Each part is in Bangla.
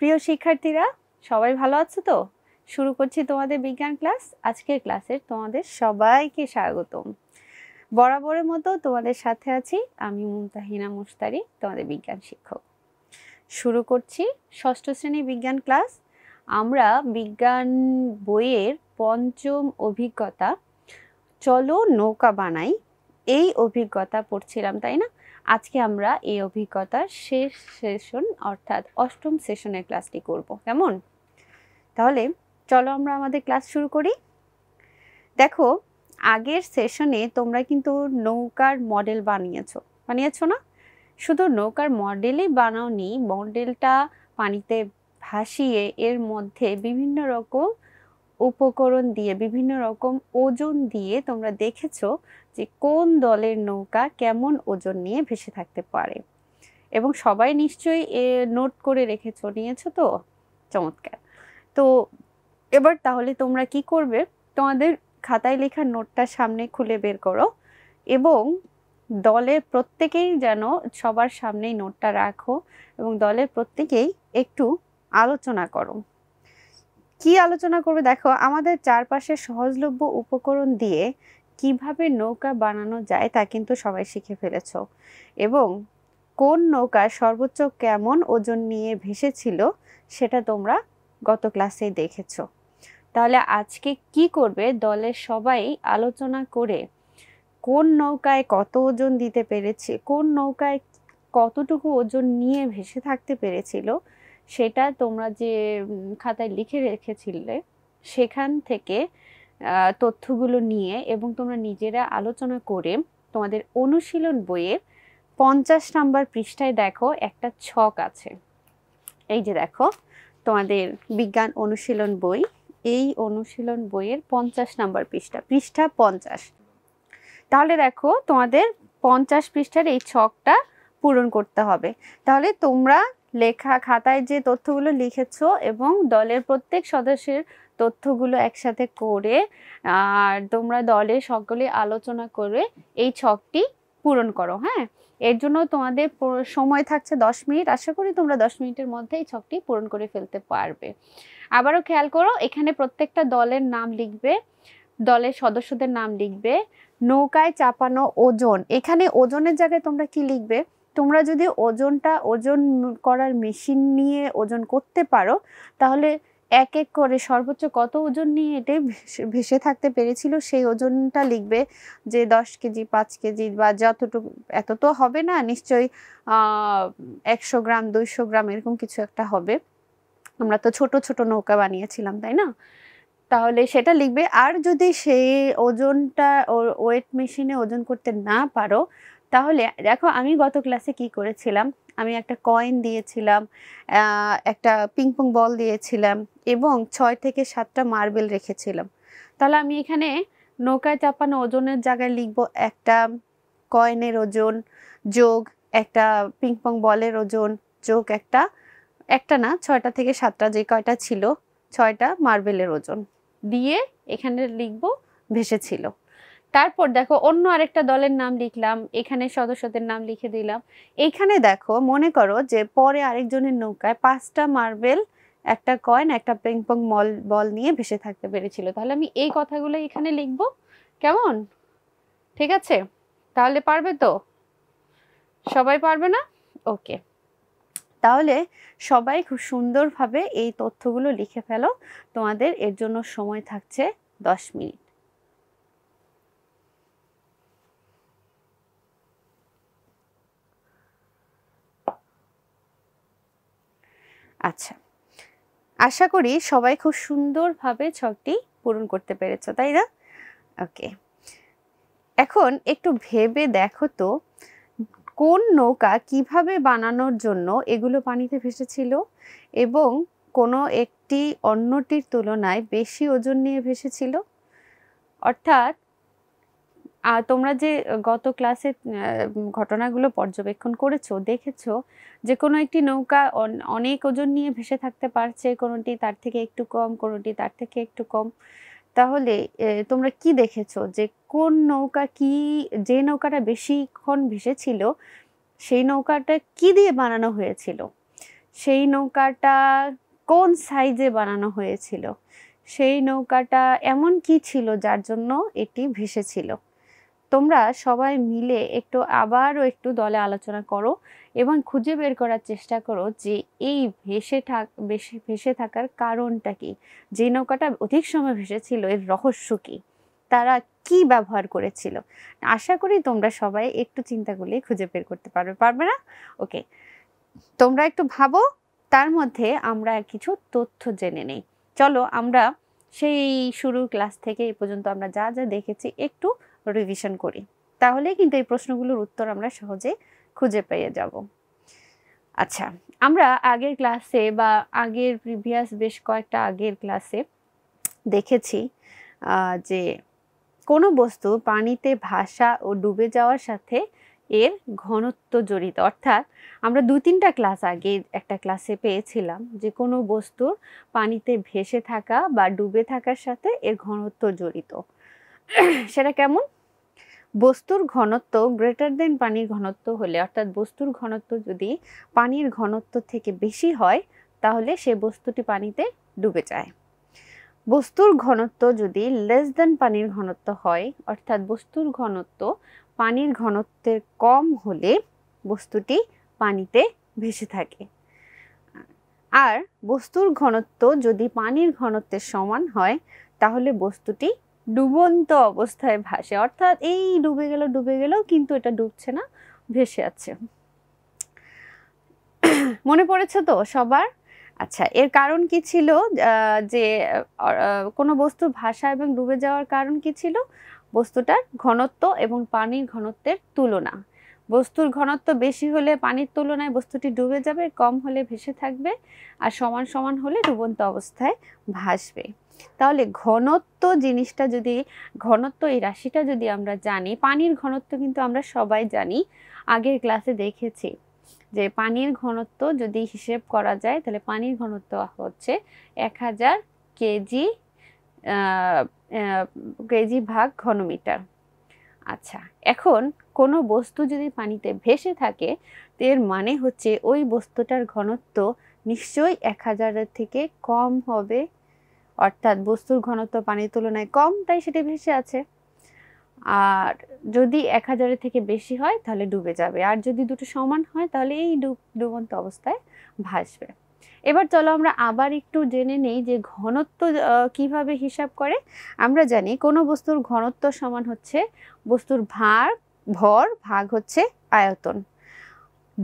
প্রিয় শিক্ষার্থীরা সবাই ভালো আছো তো শুরু করছি তোমাদের বিজ্ঞান ক্লাস আজকের ক্লাসের তোমাদের সবাইকে স্বাগতম বরাবরের মতো তোমাদের সাথে আছি আমি মুমতাহিনা মুস্তারি তোমাদের বিজ্ঞান শিক্ষক শুরু করছি ষষ্ঠ শ্রেণী বিজ্ঞান ক্লাস আমরা বিজ্ঞান বইয়ের পঞ্চম অভিজ্ঞতা চলো নৌকা বানাই এই অভিজ্ঞতা পড়ছিলাম তাই না আজকে আমরা এই অভিজ্ঞতার শেষ সেশন অর্থাৎ অষ্টম সেশনের ক্লাসটি করব কেমন তাহলে চলো আমরা আমাদের ক্লাস শুরু করি দেখো আগের সেশনে তোমরা কিন্তু নৌকার মডেল বানিয়েছ বানিয়েছ না শুধু নৌকার মডেলই বানাওনি মডেলটা পানিতে ভাসিয়ে এর মধ্যে বিভিন্ন রকম উপকরণ দিয়ে বিভিন্ন রকম ওজন দিয়ে তোমরা দেখেছো যে কোন দলের নৌকা কেমন ওজন নিয়ে ভেসে থাকতে পারে এবং সবাই নিশ্চয়ই এ নোট করে রেখেছ নিয়েছো তো চমৎকার তো এবার তাহলে তোমরা কি করবে তোমাদের খাতায় লেখা নোটটা সামনে খুলে বের করো এবং দলের প্রত্যেকেই যেন সবার সামনেই নোটটা রাখো এবং দলের প্রত্যেকেই একটু আলোচনা করো কি আলোচনা করবে দেখো আমাদের চারপাশে সহজলভ্য উপকরণ দিয়ে কিভাবে নৌকা বানানো যায় তা কিন্তু সবাই শিখে ফেলেছ এবং কোন নৌকা সর্বোচ্চ কেমন ওজন নিয়ে ভেসেছিল সেটা তোমরা গত ক্লাসেই দেখেছ তাহলে আজকে কি করবে দলের সবাই আলোচনা করে কোন নৌকায় কত ওজন দিতে পেরেছে কোন নৌকায় কতটুকু ওজন নিয়ে ভেসে থাকতে পেরেছিল সেটা তোমরা যে খাতায় লিখে রেখেছিলে সেখান থেকে তথ্যগুলো নিয়ে এবং তোমরা নিজেরা আলোচনা করে তোমাদের অনুশীলন বইয়ের পঞ্চাশ নাম্বার পৃষ্ঠায় দেখো একটা ছক আছে এই যে দেখো তোমাদের বিজ্ঞান অনুশীলন বই এই অনুশীলন বইয়ের পঞ্চাশ নাম্বার পৃষ্ঠা পৃষ্ঠা পঞ্চাশ তাহলে দেখো তোমাদের পঞ্চাশ পৃষ্ঠার এই ছকটা পূরণ করতে হবে তাহলে তোমরা লেখা খাতায় যে তথ্যগুলো লিখেছো এবং দলের প্রত্যেক সদস্যের তথ্যগুলো একসাথে করে আর তোমরা দলে সকলে আলোচনা করে এই ছকটি পূরণ করো হ্যাঁ এর জন্য তোমাদের সময় থাকছে দশ মিনিট আশা করি তোমরা দশ মিনিটের মধ্যে এই ছকটি পূরণ করে ফেলতে পারবে আবারও খেয়াল করো এখানে প্রত্যেকটা দলের নাম লিখবে দলের সদস্যদের নাম লিখবে নৌকায় চাপানো ওজন এখানে ওজনের জায়গায় তোমরা কি লিখবে তোমরা যদি ওজনটা ওজন করার মেশিন নিয়ে ওজন করতে পারো তাহলে এক এক করে সর্বোচ্চ কত ওজন নিয়ে এটে ভেসে থাকতে পেরেছিল সেই ওজনটা লিখবে যে দশ কেজি পাঁচ কেজি বা যতটুকু এত তো হবে না নিশ্চয়ই একশো গ্রাম দুইশো গ্রাম এরকম কিছু একটা হবে আমরা তো ছোট ছোট নৌকা বানিয়েছিলাম তাই না তাহলে সেটা লিখবে আর যদি সেই ওজনটা ওয়েট মেশিনে ওজন করতে না পারো তাহলে দেখো আমি গত ক্লাসে কি করেছিলাম আমি একটা কয়েন দিয়েছিলাম একটা পিংপং বল দিয়েছিলাম এবং ছয় থেকে সাতটা মার্বেল রেখেছিলাম তাহলে আমি এখানে নৌকায় চাপানো ওজনের জায়গায় লিখব একটা কয়েনের ওজন যোগ একটা পিংপং বলের ওজন যোগ একটা একটা না ছয়টা থেকে সাতটা যে কয়টা ছিল ছয়টা মার্বেলের ওজন দিয়ে এখানে লিখব ভেসেছিল তারপর দেখো অন্য আরেকটা দলের নাম লিখলাম এখানে সদস্যদের নাম লিখে দিলাম এইখানে দেখো মনে করো যে পরে আরেকজনের নৌকায় পাঁচটা মার্বেল একটা কয়েন একটা পিংপং মল বল নিয়ে ভেসে থাকতে পেরেছিল তাহলে আমি এই কথাগুলো এখানে লিখবো কেমন ঠিক আছে তাহলে পারবে তো সবাই পারবে না ওকে তাহলে সবাই খুব সুন্দরভাবে এই তথ্যগুলো লিখে ফেলো তোমাদের এর জন্য সময় থাকছে দশ মিনিট আচ্ছা আশা করি সবাই খুব সুন্দরভাবে ছকটি পূরণ করতে পেরেছ তাই না ওকে এখন একটু ভেবে দেখো তো কোন নৌকা কিভাবে বানানোর জন্য এগুলো পানিতে ভেসেছিল এবং কোনো একটি অন্যটির তুলনায় বেশি ওজন নিয়ে ভেসেছিল অর্থাৎ আর তোমরা যে গত ক্লাসে ঘটনাগুলো পর্যবেক্ষণ করেছো দেখেছো যে কোনো একটি নৌকা অনেক ওজন নিয়ে ভেসে থাকতে পারছে কোনোটি তার থেকে একটু কম কোনোটি তার থেকে একটু কম তাহলে তোমরা কি দেখেছো যে কোন নৌকা কি যে নৌকাটা বেশিক্ষণ ভেসেছিল সেই নৌকাটা কি দিয়ে বানানো হয়েছিল সেই নৌকাটা কোন সাইজে বানানো হয়েছিল সেই নৌকাটা এমন কি ছিল যার জন্য এটি ভেসেছিল তোমরা সবাই মিলে একটু আবারও একটু দলে আলোচনা করো এবং খুঁজে বের করার চেষ্টা করো যে এই ভেসে থাক ভেসে ভেসে থাকার কারণটা কি যে নৌকাটা অধিক সময় ভেসেছিল এর রহস্য কী তারা কি ব্যবহার করেছিল আশা করি তোমরা সবাই একটু চিন্তা করলে খুঁজে বের করতে পারবে পারবে না ওকে তোমরা একটু ভাবো তার মধ্যে আমরা কিছু তথ্য জেনে নেই চলো আমরা সেই শুরু ক্লাস থেকে এই পর্যন্ত আমরা যা যা দেখেছি একটু রিভিশন করি তাহলে কিন্তু এই প্রশ্নগুলোর উত্তর আমরা সহজে খুঁজে পেয়ে যাব আচ্ছা আমরা আগের ক্লাসে বা আগের প্রিভিয়াস বেশ কয়েকটা আগের ক্লাসে দেখেছি যে কোনো বস্তু পানিতে ভাসা ও ডুবে যাওয়ার সাথে এর ঘনত্ব জড়িত অর্থাৎ আমরা দু তিনটা ক্লাস আগে একটা ক্লাসে পেয়েছিলাম যে কোনো বস্তুর পানিতে ভেসে থাকা বা ডুবে থাকার সাথে এর ঘনত্ব জড়িত সেটা কেমন বস্তুর ঘনত্ব গ্রেটার দেন পানির ঘনত্ব হলে অর্থাৎ বস্তুর ঘনত্ব যদি পানির ঘনত্ব থেকে বেশি হয় তাহলে সে বস্তুটি পানিতে ডুবে যায় বস্তুর ঘনত্ব যদি লেস দেন পানির ঘনত্ব হয় অর্থাৎ বস্তুর ঘনত্ব পানির ঘনত্বের কম হলে বস্তুটি পানিতে ভেসে থাকে আর বস্তুর ঘনত্ব যদি পানির ঘনত্বের সমান হয় তাহলে বস্তুটি ডুবন্ত অবস্থায় ভাসে অর্থাৎ এই ডুবে গেল ডুবে গেল কিন্তু এটা ডুবছে না ভেসে আছে মনে পড়েছে তো সবার আচ্ছা এর কারণ কি ছিল যে কোনো বস্তু ভাষা এবং ডুবে যাওয়ার কারণ কি ছিল বস্তুটার ঘনত্ব এবং পানির ঘনত্বের তুলনা বস্তুর ঘনত্ব বেশি হলে পানির তুলনায় বস্তুটি ডুবে যাবে কম হলে ভেসে থাকবে আর সমান সমান হলে ডুবন্ত অবস্থায় ভাসবে তাহলে ঘনত্ব জিনিসটা যদি ঘনত্ব এই রাশিটা যদি আমরা জানি পানির ঘনত্ব কিন্তু আমরা সবাই জানি আগের ক্লাসে দেখেছি যে পানির ঘনত্ব যদি হিসেব করা যায় তাহলে পানির ঘনত্ব হচ্ছে এক হাজার কেজি কেজি ভাগ ঘনমিটার আচ্ছা এখন কোনো বস্তু যদি পানিতে ভেসে থাকে এর মানে হচ্ছে ওই বস্তুটার ঘনত্ব নিশ্চয়ই এক হাজারের থেকে কম হবে অর্থাৎ বস্তুর ঘনত্ব পানির তুলনায় কম তাই সেটি ভেসে আছে আর যদি এক হাজারের থেকে বেশি হয় তাহলে ডুবে যাবে আর যদি দুটো সমান হয় তাহলে এই ডুবন্ত অবস্থায় ভাসবে এবার চলো আমরা আবার একটু জেনে নেই যে ঘনত্ব কিভাবে হিসাব করে আমরা জানি কোনো বস্তুর ঘনত্ব সমান হচ্ছে বস্তুর ভার ভর ভাগ হচ্ছে আয়তন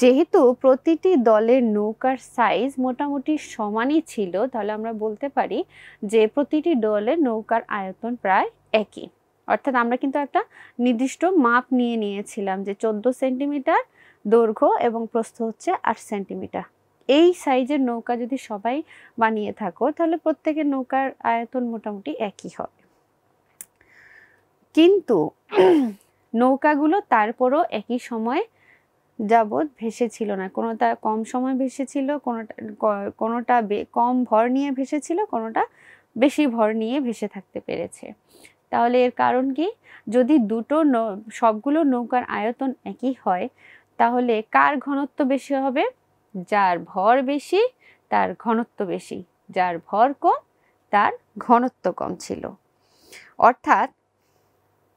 যেহেতু প্রতিটি দলের নৌকার সাইজ মোটামুটি সমানই ছিল তাহলে আমরা বলতে পারি যে প্রতিটি দলের নৌকার আয়তন প্রায় একই অর্থাৎ আমরা কিন্তু একটা নির্দিষ্ট মাপ নিয়ে নিয়েছিলাম যে চোদ্দো সেন্টিমিটার দৈর্ঘ্য এবং প্রস্থ হচ্ছে আট সেন্টিমিটার এই সাইজের নৌকা যদি সবাই বানিয়ে থাকো তাহলে প্রত্যেকের নৌকার আয়তন মোটামুটি একই হবে কিন্তু নৌকাগুলো তারপরও একই সময় যাবৎ ভেসেছিল না কোনোটা কম সময় ভেসেছিল কোনোটা কোনোটা কম ভর নিয়ে ভেসেছিল কোনোটা বেশি ভর নিয়ে ভেসে থাকতে পেরেছে তাহলে এর কারণ কি যদি দুটো সবগুলো নৌকার আয়তন একই হয় তাহলে কার ঘনত্ব বেশি হবে যার ভর বেশি তার ঘনত্ব বেশি যার ভর কম তার ঘনত্ব কম ছিল অর্থাৎ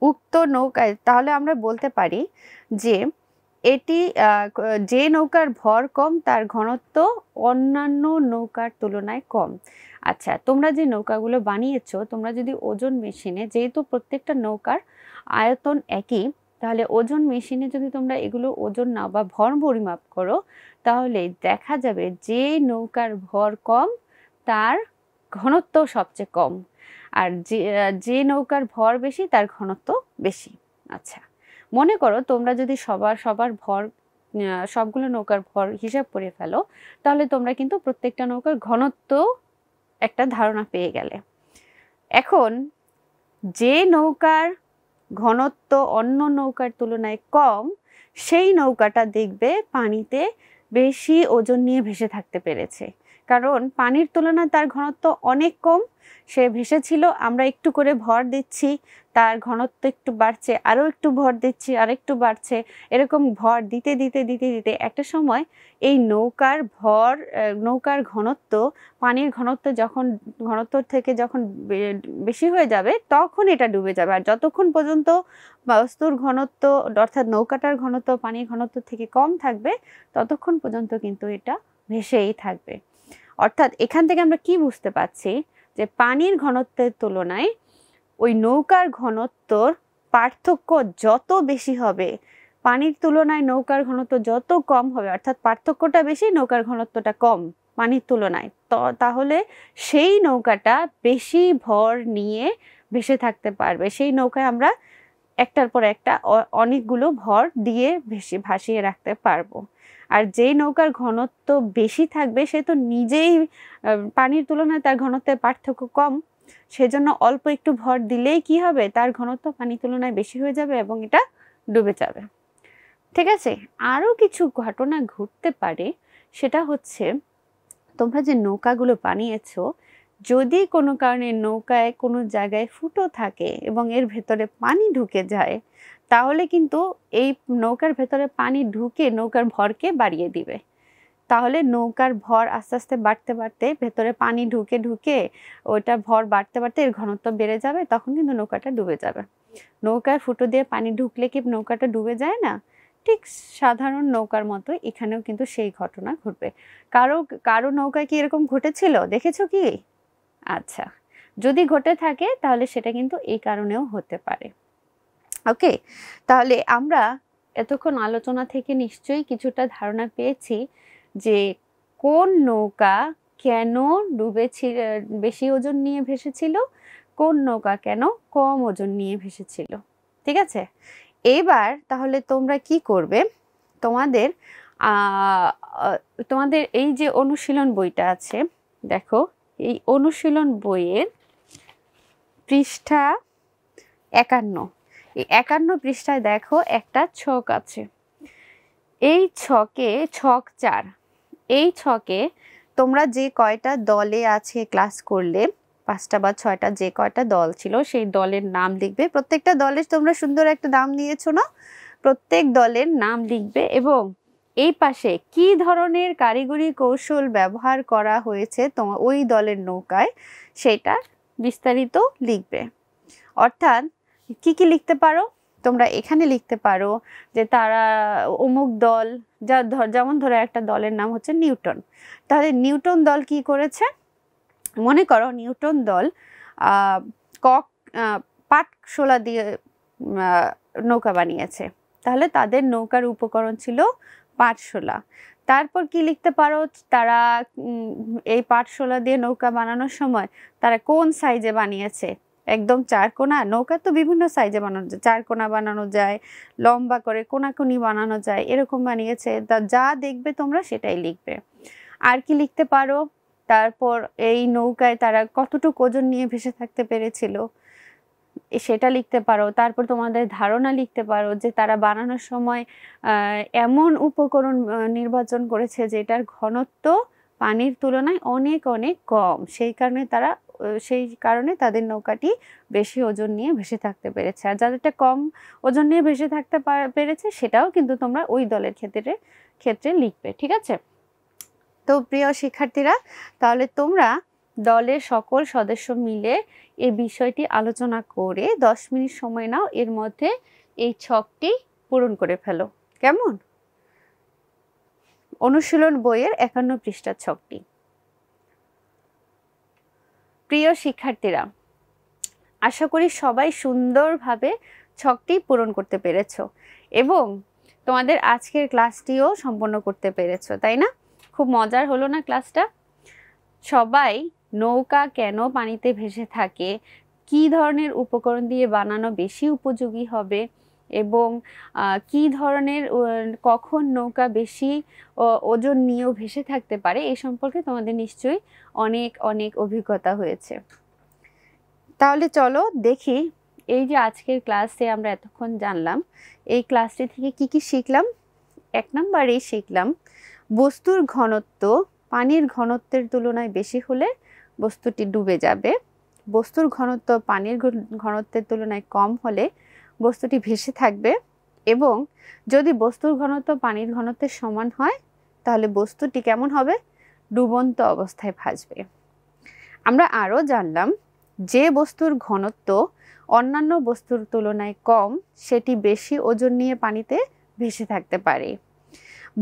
উক্ত নৌকায় তাহলে আমরা বলতে পারি যে এটি যে নৌকার ভর কম তার ঘনত্ব অন্যান্য নৌকার তুলনায় কম আচ্ছা তোমরা যে নৌকাগুলো বানিয়েছো তোমরা যদি ওজন মেশিনে যেহেতু প্রত্যেকটা নৌকার আয়তন একই তাহলে ওজন মেশিনে যদি তোমরা এগুলো ওজন নাও বা ভর পরিমাপ করো তাহলে দেখা যাবে যে নৌকার ভর কম তার ঘনত্ব সবচেয়ে কম আর যে যে নৌকার ভর বেশি তার ঘনত্ব বেশি আচ্ছা মনে করো তোমরা যদি সবার সবার ভর সবগুলো নৌকার ভর হিসাব করে ফেলো তাহলে তোমরা কিন্তু প্রত্যেকটা নৌকার ঘনত্ব একটা ধারণা পেয়ে গেলে এখন যে নৌকার ঘনত্ব অন্য নৌকার তুলনায় কম সেই নৌকাটা দেখবে পানিতে বেশি ওজন নিয়ে ভেসে থাকতে পেরেছে কারণ পানির তুলনায় তার ঘনত্ব অনেক কম সে ভেসেছিল আমরা একটু করে ভর দিচ্ছি তার ঘনত্ব একটু বাড়ছে আরও একটু ভর দিচ্ছি আর একটু বাড়ছে এরকম ভর দিতে দিতে দিতে দিতে একটা সময় এই নৌকার ভর নৌকার ঘনত্ব পানির ঘনত্ব যখন ঘনত্ব থেকে যখন বেশি হয়ে যাবে তখন এটা ডুবে যাবে আর যতক্ষণ পর্যন্ত বস্তুর ঘনত্ব অর্থাৎ নৌকাটার ঘনত্ব পানির ঘনত্ব থেকে কম থাকবে ততক্ষণ পর্যন্ত কিন্তু এটা ভেসেই থাকবে অর্থাৎ এখান থেকে আমরা কি বুঝতে পারছি যে পানির ঘনত্বের তুলনায় ওই নৌকার ঘনত্বর পার্থক্য যত বেশি হবে পানির তুলনায় নৌকার ঘনত্ব যত কম হবে অর্থাৎ পার্থক্যটা বেশি নৌকার ঘনত্বটা কম পানির তুলনায় তাহলে সেই নৌকাটা বেশি ভর নিয়ে ভেসে থাকতে পারবে সেই নৌকায় আমরা একটার পর একটা অনেকগুলো ভর দিয়ে ভেসে ভাসিয়ে রাখতে পারবো আর যেই নৌকার ঘনত্ব বেশি থাকবে সে তো নিজেই পানির তুলনায় তার ঘনত্বের পার্থক্য কম সেজন্য অল্প একটু ভর দিলেই কি হবে তার ঘনত্ব পানির তুলনায় বেশি হয়ে যাবে এবং এটা ডুবে যাবে ঠিক আছে আরও কিছু ঘটনা ঘটতে পারে সেটা হচ্ছে তোমরা যে নৌকাগুলো বানিয়েছো যদি কোনো কারণে নৌকায় কোনো জায়গায় ফুটো থাকে এবং এর ভেতরে পানি ঢুকে যায় তাহলে কিন্তু এই নৌকার ভেতরে পানি ঢুকে নৌকার ভরকে বাড়িয়ে দিবে তাহলে নৌকার ভর আস্তে আস্তে বাড়তে বাড়তে ভেতরে পানি ঢুকে ঢুকে ওটা ভর বাড়তে বাড়তে এর ঘনত্ব বেড়ে যাবে তখন কিন্তু নৌকাটা ডুবে যাবে নৌকার ফুটো দিয়ে পানি ঢুকলে কি নৌকাটা ডুবে যায় না ঠিক সাধারণ নৌকার মতো এখানেও কিন্তু সেই ঘটনা ঘটবে কারো কারো নৌকায় কি এরকম ঘটেছিল দেখেছো কি আচ্ছা যদি ঘটে থাকে তাহলে সেটা কিন্তু এই কারণেও হতে পারে ওকে তাহলে আমরা এতক্ষণ আলোচনা থেকে নিশ্চয়ই কিছুটা ধারণা পেয়েছি যে কোন নৌকা কেন ডুবেছিল বেশি ওজন নিয়ে ভেসেছিল কোন নৌকা কেন কম ওজন নিয়ে ভেসেছিল ঠিক আছে এবার তাহলে তোমরা কি করবে তোমাদের তোমাদের এই যে অনুশীলন বইটা আছে দেখো এই অনুশীলন বইয়ের পৃষ্ঠা একান্ন একান্ন পৃষ্ঠায় দেখো একটা ছক আছে এই ছকে ছক চার এই ছকে তোমরা যে কয়টা দলে আছে ক্লাস করলে পাঁচটা বা ছয়টা যে কয়টা দল ছিল সেই দলের নাম লিখবে প্রত্যেকটা দলের তোমরা সুন্দর একটা নাম নিয়েছো না প্রত্যেক দলের নাম লিখবে এবং এই পাশে কি ধরনের কারিগরি কৌশল ব্যবহার করা হয়েছে তোমার ওই দলের নৌকায় সেটা বিস্তারিত লিখবে অর্থাৎ কি কি লিখতে পারো তোমরা এখানে লিখতে পারো যে তারা অমুক দল যা ধর যেমন ধরো একটা দলের নাম হচ্ছে নিউটন তাহলে নিউটন দল কি করেছে মনে করো নিউটন দল কক পাট শোলা দিয়ে নৌকা বানিয়েছে তাহলে তাদের নৌকার উপকরণ ছিল পাটশোলা তারপর কি লিখতে পারো তারা এই পাটশোলা দিয়ে নৌকা বানানোর সময় তারা কোন সাইজে বানিয়েছে একদম চার কোনা নৌকা তো বিভিন্ন সাইজে বানানো যায় চার কোনা বানানো যায় লম্বা করে কোনাকুনি বানানো যায় এরকম বানিয়েছে তা যা দেখবে তোমরা সেটাই লিখবে আর কি লিখতে পারো তারপর এই নৌকায় তারা কতটুকু ওজন নিয়ে ভেসে থাকতে পেরেছিল সেটা লিখতে পারো তারপর তোমাদের ধারণা লিখতে পারো যে তারা বানানোর সময় এমন উপকরণ নির্বাচন করেছে যেটার ঘনত্ব পানির তুলনায় অনেক অনেক কম সেই কারণে তারা সেই কারণে তাদের নৌকাটি বেশি ওজন নিয়ে ভেসে থাকতে পেরেছে আর যাদেরটা কম ওজন নিয়ে ভেসে থাকতে পেরেছে সেটাও কিন্তু তোমরা ওই দলের ক্ষেত্রে ক্ষেত্রে লিখবে ঠিক আছে তো প্রিয় শিক্ষার্থীরা তাহলে তোমরা দলের সকল সদস্য মিলে এই বিষয়টি আলোচনা করে দশ মিনিট সময় নাও এর মধ্যে এই ছকটি পূরণ করে ফেলো কেমন অনুশীলন বইয়ের একান্ন পৃষ্ঠার ছকটি প্রিয় শিক্ষার্থীরা আশা করি সবাই সুন্দরভাবে ছকটি পূরণ করতে পেরেছ এবং তোমাদের আজকের ক্লাসটিও সম্পন্ন করতে পেরেছ তাই না খুব মজার হলো না ক্লাসটা সবাই নৌকা কেন পানিতে ভেসে থাকে কি ধরনের উপকরণ দিয়ে বানানো বেশি উপযোগী হবে এবং কি ধরনের কখন নৌকা বেশি ওজন নিয়েও ভেসে থাকতে পারে এ সম্পর্কে তোমাদের নিশ্চয়ই অনেক অনেক অভিজ্ঞতা হয়েছে তাহলে চলো দেখি এই যে আজকের ক্লাসে আমরা এতক্ষণ জানলাম এই ক্লাসটি থেকে কি কি শিখলাম এক নম্বরেই শিখলাম বস্তুর ঘনত্ব পানির ঘনত্বের তুলনায় বেশি হলে বস্তুটি ডুবে যাবে বস্তুর ঘনত্ব পানির ঘনত্বের তুলনায় কম হলে বস্তুটি ভেসে থাকবে এবং যদি বস্তুর ঘনত্ব পানির ঘনত্বের সমান হয় তাহলে বস্তুটি কেমন হবে ডুবন্ত অবস্থায় ভাসবে আমরা আরও জানলাম যে বস্তুর ঘনত্ব অন্যান্য বস্তুর তুলনায় কম সেটি বেশি ওজন নিয়ে পানিতে ভেসে থাকতে পারে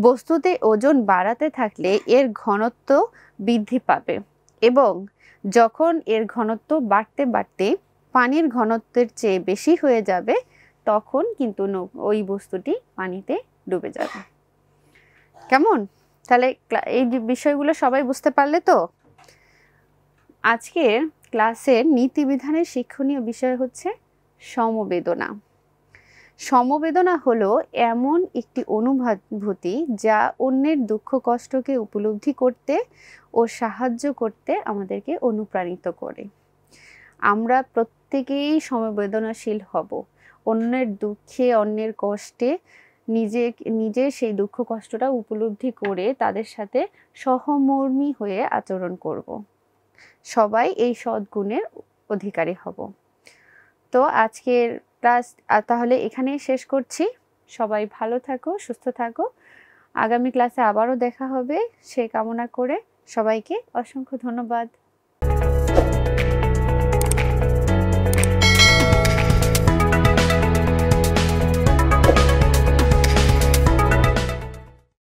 বস্তুতে ওজন বাড়াতে থাকলে এর ঘনত্ব বৃদ্ধি পাবে এবং যখন এর ঘনত্ব বাড়তে বাড়তে পানির ঘনত্বের চেয়ে বেশি হয়ে যাবে তখন কিন্তু ওই বস্তুটি পানিতে ডুবে যাবে কেমন তাহলে এই বিষয়গুলো সবাই বুঝতে পারলে তো আজকের ক্লাসের নীতিবিধানের শিক্ষণীয় বিষয় হচ্ছে সমবেদনা সমবেদনা হলো এমন একটি অনুভূতি যা অন্যের দুঃখ কষ্টকে উপলব্ধি করতে ও সাহায্য করতে আমাদেরকে অনুপ্রাণিত করে আমরা প্রত্যেক প্রত্যেকেই সমবেদনাশীল হব অন্যের দুঃখে অন্যের কষ্টে নিজে নিজে সেই দুঃখ কষ্টটা উপলব্ধি করে তাদের সাথে সহমর্মী হয়ে আচরণ করব। সবাই এই সদ্গুণের অধিকারী হব তো আজকের ক্লাস তাহলে এখানেই শেষ করছি সবাই ভালো থাকো সুস্থ থাকো আগামী ক্লাসে আবারও দেখা হবে সে কামনা করে সবাইকে অসংখ্য ধন্যবাদ